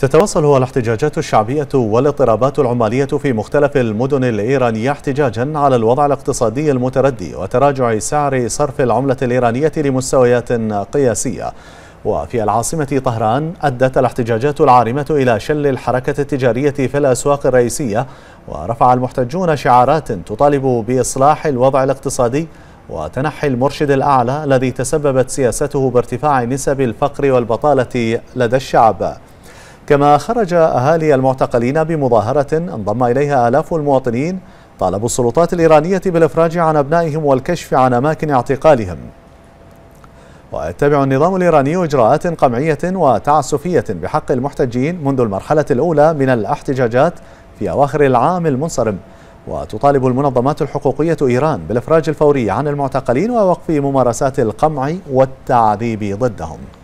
تتواصل الاحتجاجات الشعبية والاضطرابات العمالية في مختلف المدن الإيرانية احتجاجا على الوضع الاقتصادي المتردي وتراجع سعر صرف العملة الإيرانية لمستويات قياسية وفي العاصمة طهران أدت الاحتجاجات العارمة إلى شل الحركة التجارية في الأسواق الرئيسية ورفع المحتجون شعارات تطالب بإصلاح الوضع الاقتصادي وتنحي المرشد الأعلى الذي تسببت سياسته بارتفاع نسب الفقر والبطالة لدى الشعب كما خرج أهالي المعتقلين بمظاهرة انضم إليها آلاف المواطنين طالبوا السلطات الإيرانية بالإفراج عن أبنائهم والكشف عن أماكن اعتقالهم ويتبع النظام الإيراني إجراءات قمعية وتعسفية بحق المحتجين منذ المرحلة الأولى من الاحتجاجات في أواخر العام المنصرم وتطالب المنظمات الحقوقية إيران بالإفراج الفوري عن المعتقلين ووقف ممارسات القمع والتعذيب ضدهم